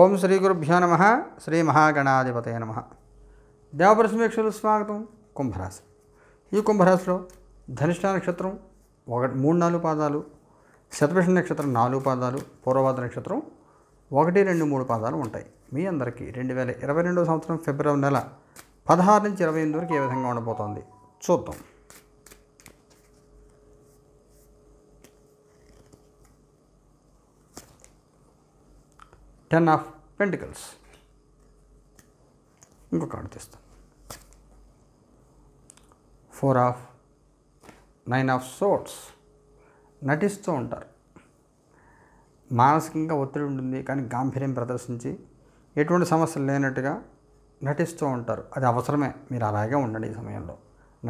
ఓం శ్రీ గురుభ్యో నమ శ్రీ మహాగణాధిపతయ నమ దేవపరశమీక్షలు స్వాగతం కుంభరాశి ఈ కుంభరాశిలో ధనిష్ట నక్షత్రం ఒకటి మూడు నాలుగు పాదాలు శతభిష నక్షత్రం నాలుగు పాదాలు పూర్వవాద నక్షత్రం ఒకటి రెండు మూడు పాదాలు ఉంటాయి మీ అందరికీ రెండు వేల ఇరవై రెండో సంవత్సరం ఫిబ్రవరి నెల పదహారు నుంచి ఇరవై ఎనిమిది వరకు ఏ విధంగా ఉండబోతోంది చూద్దాం టెన్ ఆఫ్ పెంటికల్స్ ఇంకో కార్డు తీస్తాను four of nine of swords నటిస్తూ ఉంటారు మానసికంగా ఒత్తిడి ఉంటుంది కానీ గాంభీర్యం ప్రదర్శించి ఎటువంటి సమస్యలు లేనట్టుగా నటిస్తూ ఉంటారు అది అవసరమే మీరు అలాగే ఉండండి ఈ సమయంలో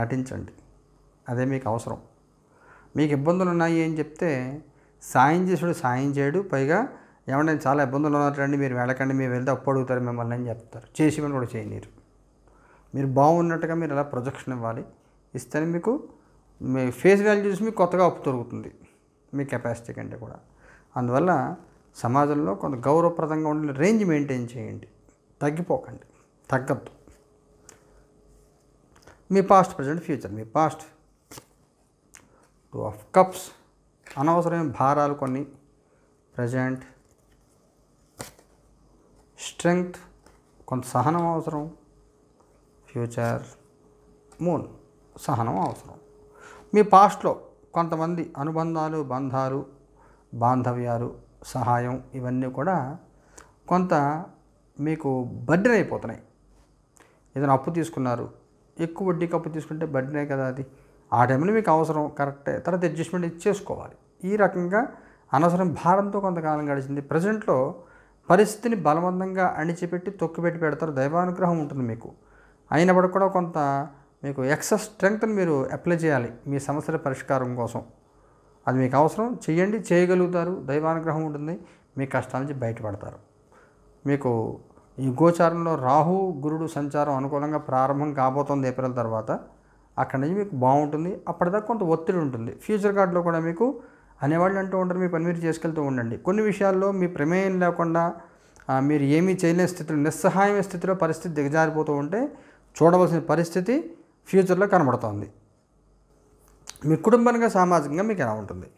నటించండి అదే మీకు అవసరం మీకు ఇబ్బందులు ఉన్నాయి అని చెప్తే సాయం చేసుడు సాయం చేయడు పైగా ఏమంటే చాలా ఇబ్బందులు ఉన్నట్లండి మీరు వెళ్ళకండి మీరు వెళ్తే అప్పు అడుగుతారు మిమ్మల్ని అని చెప్తారు చేసి మనం కూడా చేయనీరు మీరు బాగున్నట్టుగా మీరు ఎలా ప్రొజెక్షన్ ఇవ్వాలి ఇస్తేనే మీకు మీ ఫేస్ వాల్యూ చూసి మీకు కొత్తగా అప్పు దొరుకుతుంది మీ కెపాసిటీ కంటే కూడా అందువల్ల సమాజంలో కొంత గౌరవప్రదంగా ఉండే రేంజ్ మెయింటైన్ చేయండి తగ్గిపోకండి తగ్గద్దు మీ పాస్ట్ ప్రజెంట్ ఫ్యూచర్ మీ పాస్ట్ టూ ఆఫ్ కప్స్ అనవసరమైన భారాలు కొన్ని ప్రజెంట్ స్ట్రెంగ్త్ కొంత సహనం అవసరం ఫ్యూచర్ మూన్ సహనం అవసరం మీ పాస్ట్లో కొంతమంది అనుబంధాలు బంధాలు బాంధవ్యాలు సహాయం ఇవన్నీ కూడా కొంత మీకు బడ్డీని అయిపోతున్నాయి ఏదైనా అప్పు తీసుకున్నారు ఎక్కువ వడ్డీకి అప్పు తీసుకుంటే బడ్డీనే కదా అది ఆ టైంలో మీకు అవసరం కరెక్టే తర్వాత అడ్జస్ట్మెంట్ ఇచ్చేసుకోవాలి ఈ రకంగా అనవసరం భారంతో కొంతకాలం గడిచింది ప్రజెంట్లో పరిస్థితిని బలవంతంగా అణిచిపెట్టి తొక్కిపెట్టి పెడతారు దైవానుగ్రహం ఉంటుంది మీకు అయినప్పుడు కూడా కొంత మీకు ఎక్సెస్ స్ట్రెంగ్త్ని మీరు అప్లై చేయాలి మీ సమస్యల పరిష్కారం కోసం అది మీకు అవసరం చేయండి చేయగలుగుతారు దైవానుగ్రహం ఉంటుంది మీ కష్టాల నుంచి బయటపడతారు మీకు ఈ గోచారంలో రాహు గురుడు సంచారం అనుకూలంగా ప్రారంభం కాబోతుంది ఏప్రిల్ తర్వాత అక్కడి నుంచి మీకు బాగుంటుంది అప్పటిదాకా కొంత ఒత్తిడి ఉంటుంది ఫ్యూచర్ కార్డులో కూడా మీకు అనేవాళ్ళు అంటూ ఉంటారు మీ పని మీరు చేసుకెళ్తూ ఉండండి కొన్ని విషయాల్లో మీ ప్రమేయం లేకుండా మీరు ఏమీ చేయలేని స్థితిలో నిస్సహాయం స్థితిలో పరిస్థితి దిగజారిపోతూ ఉంటే చూడవలసిన పరిస్థితి ఫ్యూచర్లో కనబడుతోంది మీ కుటుంబంగా సామాజికంగా మీకు ఎలా ఉంటుంది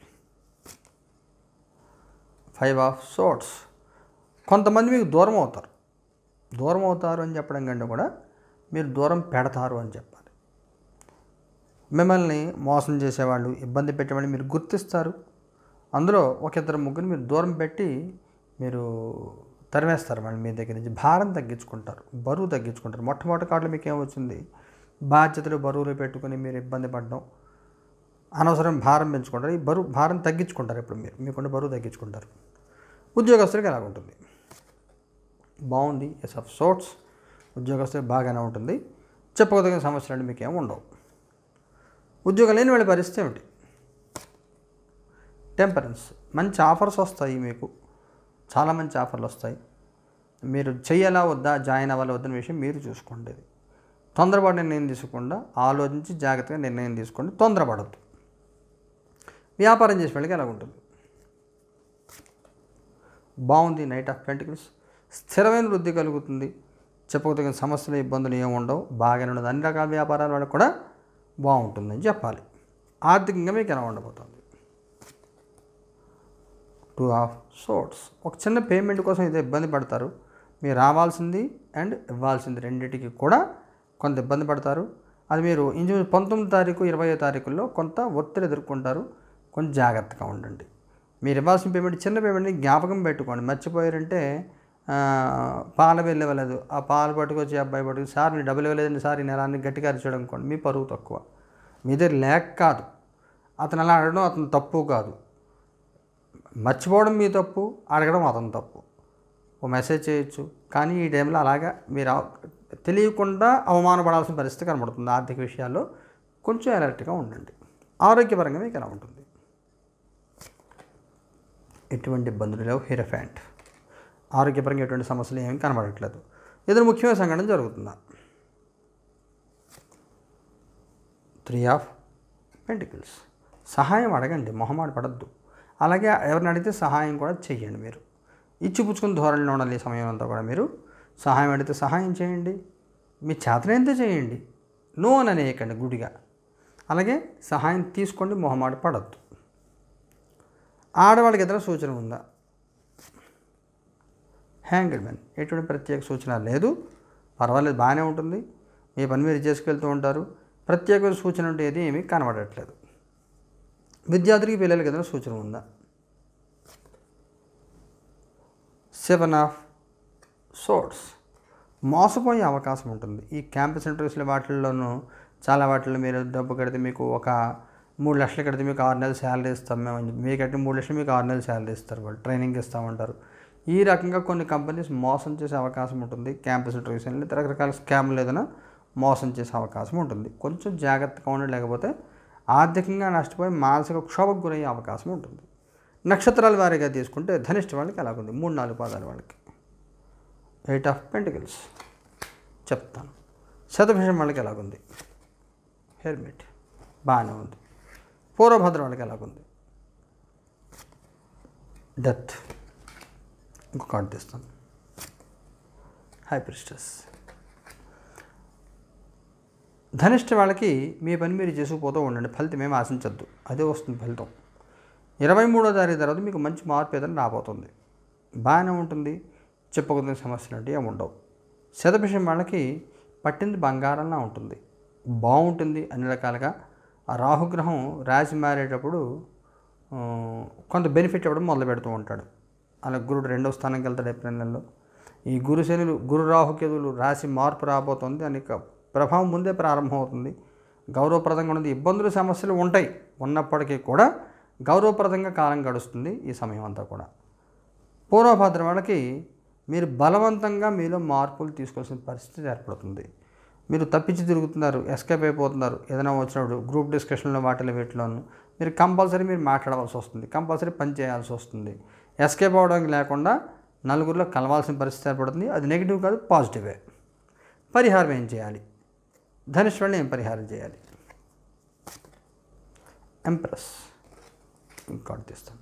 ఫైవ్ ఆఫ్ సోట్స్ కొంతమంది మీకు దూరం అవుతారు దూరం అవుతారు అని చెప్పడం కంటే కూడా మీరు దూరం పెడతారు అని చెప్పాలి మిమ్మల్ని మోసం చేసేవాళ్ళు ఇబ్బంది పెట్టేవాళ్ళు మీరు గుర్తిస్తారు అందులో ఒక ఇద్దరు ముగ్గురు మీరు దూరం పెట్టి మీరు తరిమేస్తారు మళ్ళీ మీ దగ్గర నుంచి భారం తగ్గించుకుంటారు బరువు తగ్గించుకుంటారు మొట్టమొదటి కాళ్ళు మీకు ఏమొచ్చింది బాధ్యతలు బరువులు పెట్టుకుని మీరు ఇబ్బంది పడడం అనవసరం భారం పెంచుకుంటారు ఈ బరువు భారం తగ్గించుకుంటారు ఇప్పుడు మీరు మీకు బరువు తగ్గించుకుంటారు ఉద్యోగస్తులకి ఎలా ఉంటుంది బాగుంది ఎస్ ఆఫ్ సోట్స్ ఉద్యోగస్తులకు బాగానే ఉంటుంది చెప్పగదగిన సమస్యలు అంటే మీకు ఉండవు ఉద్యోగం లేని వాళ్ళ పరిస్థితి ఏమిటి టెంపరెన్స్ మంచి ఆఫర్స్ వస్తాయి మీకు చాలా మంచి ఆఫర్లు వస్తాయి మీరు చేయాలా వద్దా జాయిన్ అవ్వాలా వద్దని విషయం మీరు చూసుకోండి తొందరపడి నిర్ణయం తీసుకోకుండా ఆలోచించి జాగ్రత్తగా నిర్ణయం తీసుకోండి తొందరపడద్దు వ్యాపారం చేసే వాళ్ళకి ఎలా ఉంటుంది బాగుంది నైట్ ఆఫ్ పెంటికల్స్ స్థిరమైన వృద్ధి కలుగుతుంది చెప్పుకోదగిన సమస్యలు ఇబ్బందులు ఏమి ఉండవు బాగానే ఉండదు అన్ని రకాల వ్యాపారాల వాళ్ళకి కూడా బాగుంటుందని చెప్పాలి ఆర్థికంగా మీకు ఎలా ఉండబోతుంది టూ ఆఫ్ సోర్ట్స్ ఒక చిన్న పేమెంట్ కోసం ఏదో ఇబ్బంది పడతారు మీరు రావాల్సింది అండ్ ఇవ్వాల్సింది రెండింటికి కూడా కొంత ఇబ్బంది పడతారు అది మీరు ఇంజు పంతొమ్మిది తారీఖు ఇరవై తారీఖుల్లో కొంత ఒత్తిడి ఎదుర్కొంటారు కొంచెం జాగ్రత్తగా ఉండండి మీరు ఇవ్వాల్సిన పేమెంట్ చిన్న పేమెంట్ని జ్ఞాపకం పెట్టుకోండి మర్చిపోయారంటే పాలు వెళ్ళవలేదు ఆ పాలు పట్టుకొచ్చి అబ్బాయి పట్టుకు సార్ నేను డబ్బులు ఇవ్వలేదండి సార్ ఈ నెలాన్ని గట్టిగా అరిచడం అనుకోండి మీ పరువు తక్కువ మీ దగ్గర లేక కాదు అతను అలా అడగడం అతను తప్పు కాదు మర్చిపోవడం మీ తప్పు అడగడం అతని తప్పు ఓ మెసేజ్ చేయొచ్చు కానీ ఈ టైంలో అలాగా మీరు తెలియకుండా అవమానపడాల్సిన పరిస్థితి కనబడుతుంది ఆర్థిక విషయాల్లో కొంచెం అలర్ట్గా ఉండండి ఆరోగ్యపరంగా మీకు ఎలా ఉంటుంది ఎటువంటి ఇబ్బందులు లేవు ఫ్యాంట్ ఆరోగ్యపరంగా ఎటువంటి సమస్యలు ఏమీ కనబడట్లేదు ఏదైనా ముఖ్యమైన సంఘటన జరుగుతుందా త్రీ ఆఫ్ పెంటికల్స్ సహాయం అడగండి మొహమాట పడద్దు అలాగే ఎవరిని అడిగితే సహాయం కూడా చేయండి మీరు ఇచ్చిపుచ్చుకుని ధోరణిలో ఉండాలి ఈ అంతా కూడా మీరు సహాయం అడిగితే సహాయం చేయండి మీ ఎంత చేయండి నో అని అనేయకండి గుడిగా అలాగే సహాయం తీసుకోండి మొహమాట పడద్దు ఆడవాళ్ళకి ఇతర సూచన ఉందా హ్యాంగ్డ్ మ్యాన్ ఎటువంటి ప్రత్యేక సూచన లేదు పర్వాలేదు బాగానే ఉంటుంది మీ పని మీరు చేసుకెళ్తూ ఉంటారు ప్రత్యేకమైన సూచన అంటే ఏది ఏమీ కనబడట్లేదు ವಿದ್ಯಾರ್ಥಿಗೆ పిల్లలకి ఏదైనా సూచన ఉందా సెవెన్ ఆఫ్ సోర్ట్స్ మోసపోయే అవకాశం ఉంటుంది ఈ క్యాంపస్ ఇంటర్వ్యూస్ల వాటిల్లోనూ చాలా వాటిల్లో మీరు డబ్బు కడితే మీకు ఒక మూడు లక్షలు కడితే మీకు ఆరు నెలలు శాలరీ ఇస్తాం మేము మీకు అయితే మూడు లక్షలు మీకు ఆరు నెలలు శాలరీ ఇస్తారు వాళ్ళు ట్రైనింగ్ ఇస్తామంటారు ఈ రకంగా కొన్ని కంపెనీస్ మోసం చేసే అవకాశం ఉంటుంది క్యాంపస్ ఇంటర్వ్యూస్ రకరకాల స్కామ్లు ఏదైనా మోసం చేసే అవకాశం ఉంటుంది కొంచెం జాగ్రత్తగా ఉండి లేకపోతే ఆర్థికంగా నష్టపోయి మానసిక క్షోభకు గురయ్యే అవకాశం ఉంటుంది నక్షత్రాల వారీగా తీసుకుంటే ధనిష్ట వాళ్ళకి అలాగుంది మూడు నాలుగు పాదాల వాళ్ళకి ఎయిట్ ఆఫ్ పెంటికల్స్ చెప్తాను శతభిషం వాళ్ళకి ఎలాగుంది హెల్మెట్ బాగానే ఉంది పూర్వభద్రం వాళ్ళకి ఎలాగుంది డెత్ ఇంకొక కార్డు తీస్తాను హైప్రిస్టస్ ధనిష్ట వాళ్ళకి మీ పని మీరు చేసుకుపోతూ ఉండండి ఫలితం ఏమి ఆశించద్దు అదే వస్తుంది ఫలితం ఇరవై మూడో తారీఖు తర్వాత మీకు మంచి మార్పు ఏదైనా రాబోతుంది బాగానే ఉంటుంది చెప్పుకునే సమస్యలు అంటే ఏమి ఉండవు శతభిషం వాళ్ళకి పట్టింది బంగారంలా ఉంటుంది బాగుంటుంది అన్ని రకాలుగా ఆ రాహుగ్రహం రాశి మారేటప్పుడు కొంత బెనిఫిట్ ఇవ్వడం మొదలు పెడుతూ ఉంటాడు అలా గురుడు రెండవ స్థానంకి వెళ్తాడు ఏప్రిల్ నెలలో ఈ గురుశనులు గురు కేదులు రాశి మార్పు రాబోతుంది అని ప్రభావం ముందే ప్రారంభమవుతుంది గౌరవప్రదంగా ఉన్నది ఇబ్బందులు సమస్యలు ఉంటాయి ఉన్నప్పటికీ కూడా గౌరవప్రదంగా కాలం గడుస్తుంది ఈ సమయం అంతా కూడా పూర్వభద్ర వాళ్ళకి మీరు బలవంతంగా మీలో మార్పులు తీసుకోవాల్సిన పరిస్థితి ఏర్పడుతుంది మీరు తప్పించి తిరుగుతున్నారు ఎస్కేప్ అయిపోతున్నారు ఏదైనా వచ్చినప్పుడు గ్రూప్ డిస్కషన్లో వాటిలో వీటిలోను మీరు కంపల్సరీ మీరు మాట్లాడవలసి వస్తుంది కంపల్సరీ పని చేయాల్సి వస్తుంది ఎస్కేప్ అవడానికి లేకుండా నలుగురిలో కలవాల్సిన పరిస్థితి ఏర్పడుతుంది అది నెగిటివ్ కాదు పాజిటివే పరిహారం ఏం చేయాలి ఏం పరిహారం చేయాలి ఎంప్రెస్ ఇంకా తీస్తాను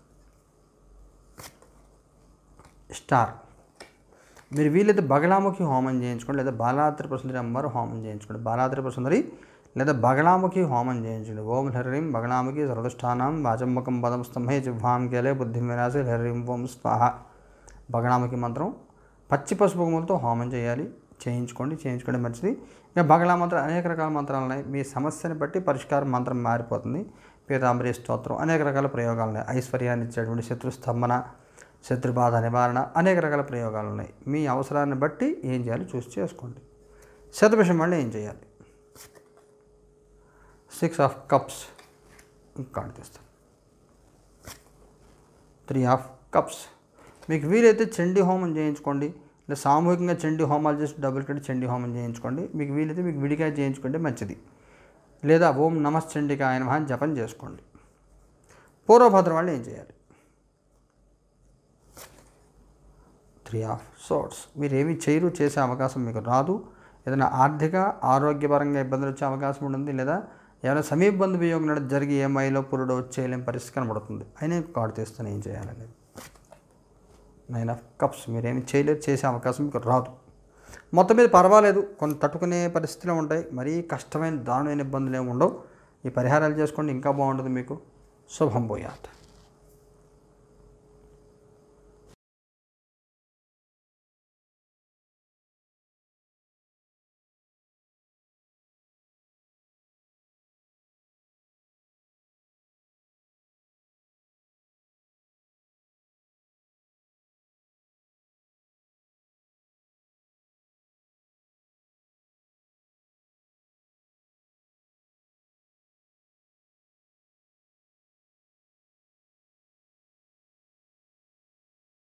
స్టార్ మీరు వీలైతే బగలాముఖి హోమం చేయించుకోండి లేదా బాలాత్రిపుర సుందరి అమ్మవారు హోమం చేయించుకోండి బాలాత్రిపుర సుందరి లేదా బగళాముఖి హోమం చేయించండి ఓం హరిం బగలాముఖి సర్వదుష్టానం వాచంబకం పదం స్తంభై జిహ్వాం కేలే బుద్ధి వినాశి హరిం ఓం స్వాహ బగళాముఖి మంత్రం పచ్చి పసుపు హోమం చేయాలి చేయించుకోండి చేయించుకోవడం మంచిది ఇంకా బగలా మంత్రం అనేక రకాల మంత్రాలు ఉన్నాయి మీ సమస్యను బట్టి పరిష్కారం మంత్రం మారిపోతుంది పీతాంబరి స్తోత్రం అనేక రకాల ప్రయోగాలు ఉన్నాయి ఐశ్వర్యాన్ని ఇచ్చేటువంటి శత్రుస్తంభన శత్రుబాధ నివారణ అనేక రకాల ప్రయోగాలు ఉన్నాయి మీ అవసరాన్ని బట్టి ఏం చేయాలి చూసి చేసుకోండి శతభిషం వల్ల ఏం చేయాలి సిక్స్ ఆఫ్ కప్స్ కార్డు తీస్తాం త్రీ ఆఫ్ కప్స్ మీకు వీలైతే చండీ హోమం చేయించుకోండి లేదా సామూహికంగా చండీ హోమాలు చేసి డబుల్ కట్టి చండీ హోమం చేయించుకోండి మీకు వీలైతే మీకు విడిగా చేయించుకుంటే మంచిది లేదా ఓం నమశ్చండిక ఆయన మహాన్ జపం చేసుకోండి పూర్వభద్రం వాళ్ళు ఏం చేయాలి త్రీ ఆఫ్ సోర్ట్స్ మీరు ఏమి చేయరు చేసే అవకాశం మీకు రాదు ఏదైనా ఆర్థిక ఆరోగ్యపరంగా ఇబ్బందులు వచ్చే అవకాశం ఉంటుంది లేదా ఏమైనా సమీప బంధు వియోగం జరిగి ఏమైలో పురుడు వచ్చేయలేని పరిస్థితి కనబడుతుంది అయినా కార్డు తీస్తాను ఏం చేయాలనేది నైన్ ఆఫ్ కప్స్ మీరేమి చేయలేరు చేసే అవకాశం మీకు రాదు మొత్తం మీద పర్వాలేదు కొన్ని తట్టుకునే పరిస్థితులు ఉంటాయి మరీ కష్టమైన దారుణమైన ఇబ్బందులు ఏమి ఉండవు ఈ పరిహారాలు చేసుకోండి ఇంకా బాగుంటుంది మీకు శుభం పోయాత్